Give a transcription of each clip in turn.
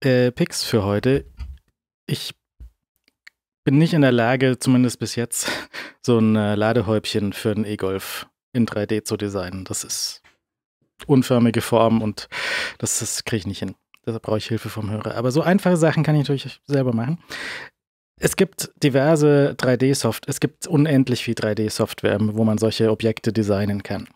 äh, Picks für heute. Ich bin nicht in der Lage, zumindest bis jetzt, so ein äh, Ladehäubchen für einen E-Golf in 3D zu designen. Das ist unförmige Form und das, das kriege ich nicht hin. Deshalb brauche ich Hilfe vom Hörer. Aber so einfache Sachen kann ich natürlich selber machen. Es gibt diverse 3D-Software, es gibt unendlich viel 3D-Software, wo man solche Objekte designen kann.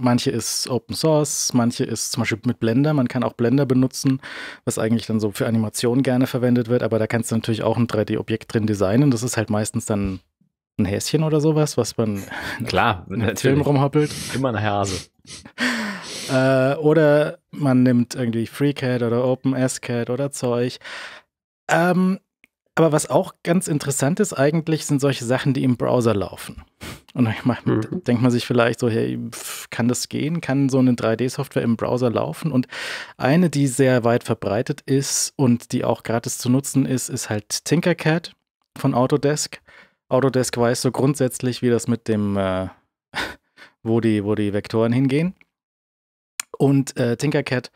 Manche ist Open Source, manche ist zum Beispiel mit Blender. Man kann auch Blender benutzen, was eigentlich dann so für Animationen gerne verwendet wird. Aber da kannst du natürlich auch ein 3D-Objekt drin designen. Das ist halt meistens dann ein Häschen oder sowas, was man Klar, im Film rumhoppelt. Immer eine Hase. äh, oder man nimmt irgendwie FreeCAD oder OpenSCAD oder Zeug. Ähm, aber was auch ganz interessant ist eigentlich, sind solche Sachen, die im Browser laufen. Und dann mhm. denkt man sich vielleicht so, hey, kann das gehen? Kann so eine 3D-Software im Browser laufen? Und eine, die sehr weit verbreitet ist und die auch gratis zu nutzen ist, ist halt Tinkercad von Autodesk. Autodesk weiß so grundsätzlich, wie das mit dem, äh, wo, die, wo die Vektoren hingehen. Und äh, Tinkercad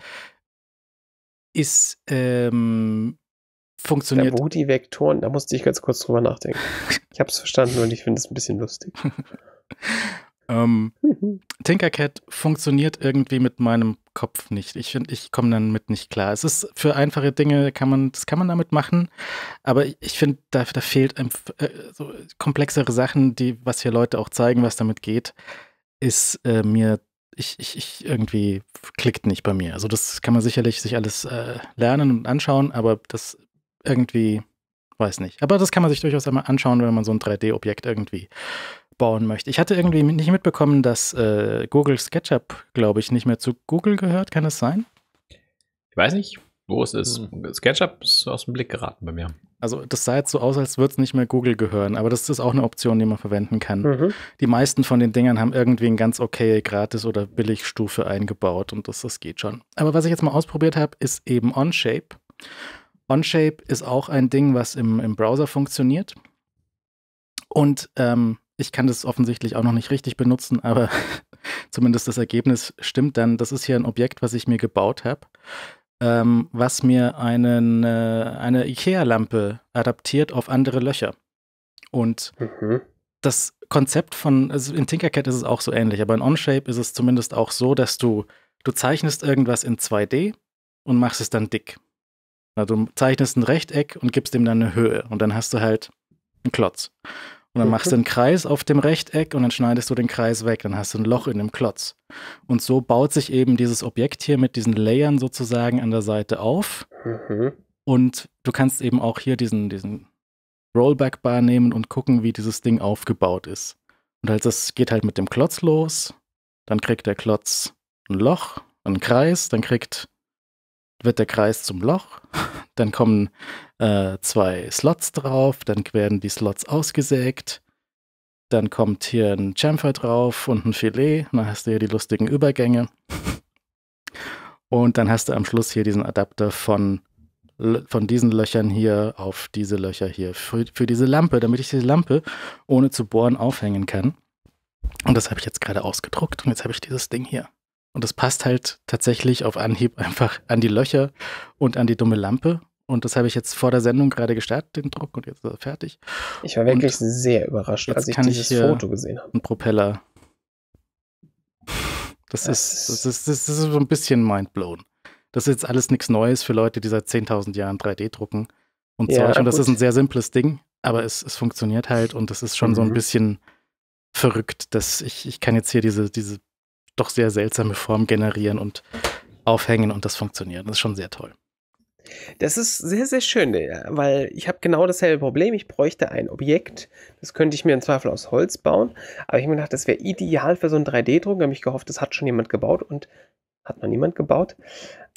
ist ähm, funktioniert. wo die vektoren da musste ich ganz kurz drüber nachdenken. ich habe es verstanden und ich finde es ein bisschen lustig. ähm, mhm. Tinkercad funktioniert irgendwie mit meinem Kopf nicht. Ich finde, ich komme dann mit nicht klar. Es ist für einfache Dinge, kann man, das kann man damit machen, aber ich finde, da, da fehlt äh, so komplexere Sachen, die, was hier Leute auch zeigen, was damit geht, ist äh, mir ich, ich, ich, irgendwie klickt nicht bei mir. Also das kann man sicherlich sich alles äh, lernen und anschauen, aber das irgendwie, weiß nicht. Aber das kann man sich durchaus einmal anschauen, wenn man so ein 3D-Objekt irgendwie bauen möchte. Ich hatte irgendwie nicht mitbekommen, dass äh, Google SketchUp, glaube ich, nicht mehr zu Google gehört. Kann das sein? Ich weiß nicht, wo es ist. Hm. SketchUp ist aus dem Blick geraten bei mir. Also das sah jetzt so aus, als würde es nicht mehr Google gehören, aber das ist auch eine Option, die man verwenden kann. Mhm. Die meisten von den Dingern haben irgendwie eine ganz okay Gratis- oder Billigstufe eingebaut und das, das geht schon. Aber was ich jetzt mal ausprobiert habe, ist eben Onshape. Onshape ist auch ein Ding, was im, im Browser funktioniert. Und ähm, ich kann das offensichtlich auch noch nicht richtig benutzen, aber zumindest das Ergebnis stimmt dann. Das ist hier ein Objekt, was ich mir gebaut habe, ähm, was mir einen, äh, eine IKEA-Lampe adaptiert auf andere Löcher. Und mhm. das Konzept von, also in Tinkercad ist es auch so ähnlich, aber in Onshape ist es zumindest auch so, dass du, du zeichnest irgendwas in 2D und machst es dann dick. Na, du zeichnest ein Rechteck und gibst dem dann eine Höhe und dann hast du halt einen Klotz. Und dann machst du mhm. einen Kreis auf dem Rechteck und dann schneidest du den Kreis weg. Dann hast du ein Loch in dem Klotz. Und so baut sich eben dieses Objekt hier mit diesen Layern sozusagen an der Seite auf. Mhm. Und du kannst eben auch hier diesen, diesen Rollback-Bar nehmen und gucken, wie dieses Ding aufgebaut ist. Und halt, das geht halt mit dem Klotz los. Dann kriegt der Klotz ein Loch, einen Kreis, dann kriegt wird der Kreis zum Loch, dann kommen äh, zwei Slots drauf, dann werden die Slots ausgesägt, dann kommt hier ein Chamfer drauf und ein Filet, dann hast du hier die lustigen Übergänge. Und dann hast du am Schluss hier diesen Adapter von, von diesen Löchern hier auf diese Löcher hier für, für diese Lampe, damit ich diese Lampe ohne zu bohren aufhängen kann. Und das habe ich jetzt gerade ausgedruckt und jetzt habe ich dieses Ding hier. Und das passt halt tatsächlich auf Anhieb einfach an die Löcher und an die dumme Lampe. Und das habe ich jetzt vor der Sendung gerade gestartet, den Druck, und jetzt ist er fertig. Ich war wirklich und sehr überrascht, als ich dieses ich Foto gesehen habe. Ein Propeller. Das, das, ist, das, ist, das ist so ein bisschen mindblown. Das ist jetzt alles nichts Neues für Leute, die seit 10.000 Jahren 3D drucken und ja, Zeug. Und das gut. ist ein sehr simples Ding, aber es, es funktioniert halt und das ist schon mhm. so ein mhm. bisschen verrückt, dass ich, ich kann jetzt hier diese, diese doch sehr seltsame Formen generieren und aufhängen und das funktioniert. Das ist schon sehr toll. Das ist sehr, sehr schön, weil ich habe genau dasselbe Problem. Ich bräuchte ein Objekt, das könnte ich mir im Zweifel aus Holz bauen, aber ich habe mir gedacht, das wäre ideal für so einen 3D-Druck. Da habe ich gehofft, das hat schon jemand gebaut und hat noch niemand gebaut.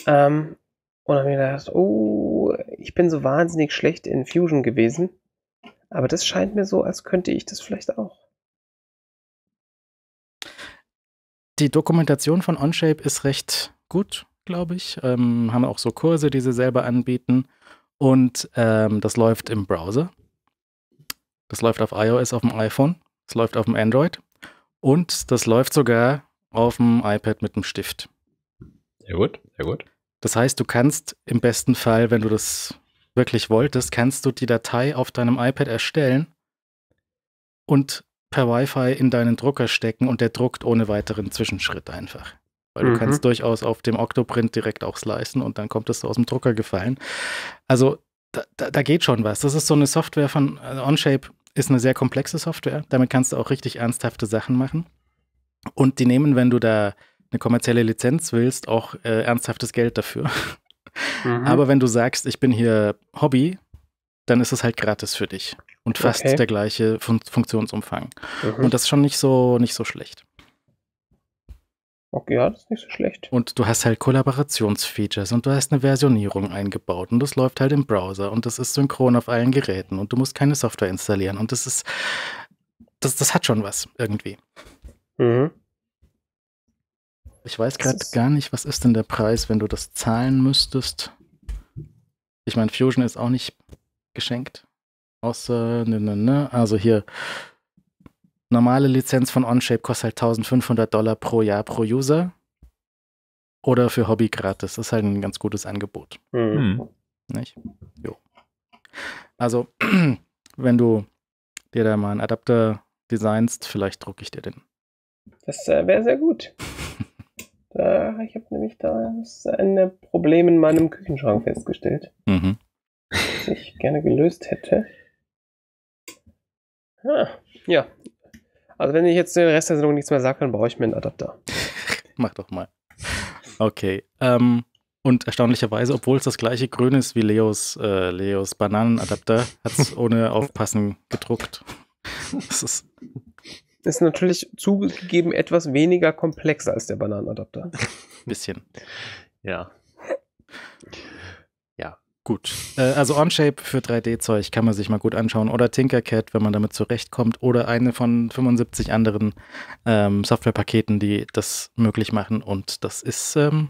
Ähm, und habe mir gedacht, oh, ich bin so wahnsinnig schlecht in Fusion gewesen, aber das scheint mir so, als könnte ich das vielleicht auch. Die Dokumentation von Onshape ist recht gut, glaube ich. Ähm, haben auch so Kurse, die sie selber anbieten. Und ähm, das läuft im Browser. Das läuft auf iOS, auf dem iPhone. Das läuft auf dem Android. Und das läuft sogar auf dem iPad mit dem Stift. Sehr gut, sehr gut. Das heißt, du kannst im besten Fall, wenn du das wirklich wolltest, kannst du die Datei auf deinem iPad erstellen und per Wi-Fi in deinen Drucker stecken und der druckt ohne weiteren Zwischenschritt einfach. Weil mhm. du kannst durchaus auf dem Octoprint direkt auch slicen und dann kommt es so aus dem Drucker gefallen. Also da, da, da, geht schon was. Das ist so eine Software von also Onshape, ist eine sehr komplexe Software. Damit kannst du auch richtig ernsthafte Sachen machen. Und die nehmen, wenn du da eine kommerzielle Lizenz willst, auch äh, ernsthaftes Geld dafür. Mhm. Aber wenn du sagst, ich bin hier Hobby, dann ist es halt gratis für dich und fast okay. der gleiche Fun Funktionsumfang. Mhm. Und das ist schon nicht so, nicht so schlecht. Okay, ja, das ist nicht so schlecht. Und du hast halt Kollaborationsfeatures und du hast eine Versionierung eingebaut und das läuft halt im Browser und das ist synchron auf allen Geräten und du musst keine Software installieren und das ist, das, das hat schon was irgendwie. Mhm. Ich weiß gerade gar nicht, was ist denn der Preis, wenn du das zahlen müsstest? Ich meine, Fusion ist auch nicht geschenkt außer, ne, ne, ne, also hier, normale Lizenz von OnShape kostet halt 1500 Dollar pro Jahr pro User. Oder für Hobby gratis. Das ist halt ein ganz gutes Angebot. Mhm. mhm. Nicht? Jo. Also, wenn du dir da mal einen Adapter designst, vielleicht drucke ich dir den. Das äh, wäre sehr gut. da, ich habe nämlich da ein Problem in meinem Küchenschrank festgestellt, mhm. das ich gerne gelöst hätte. Ah, ja. Also wenn ich jetzt den Rest der Sendung nichts mehr sage, dann brauche ich mir einen Adapter. Mach doch mal. Okay. Ähm, und erstaunlicherweise, obwohl es das gleiche Grün ist wie Leos, äh, Leos Bananenadapter, hat es ohne Aufpassen gedruckt. Das ist, ist natürlich zugegeben etwas weniger komplex als der Bananenadapter. Bisschen. Ja. Gut. Äh, also Onshape für 3D-Zeug kann man sich mal gut anschauen. Oder Tinkercad, wenn man damit zurechtkommt. Oder eine von 75 anderen ähm, Softwarepaketen, die das möglich machen. Und das ist ähm,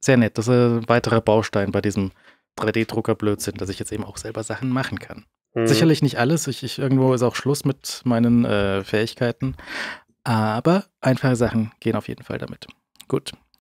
sehr nett. Das ist ein weiterer Baustein bei diesem 3D-Drucker-Blödsinn, dass ich jetzt eben auch selber Sachen machen kann. Mhm. Sicherlich nicht alles. Ich, ich, irgendwo ist auch Schluss mit meinen äh, Fähigkeiten. Aber einfache Sachen gehen auf jeden Fall damit. Gut.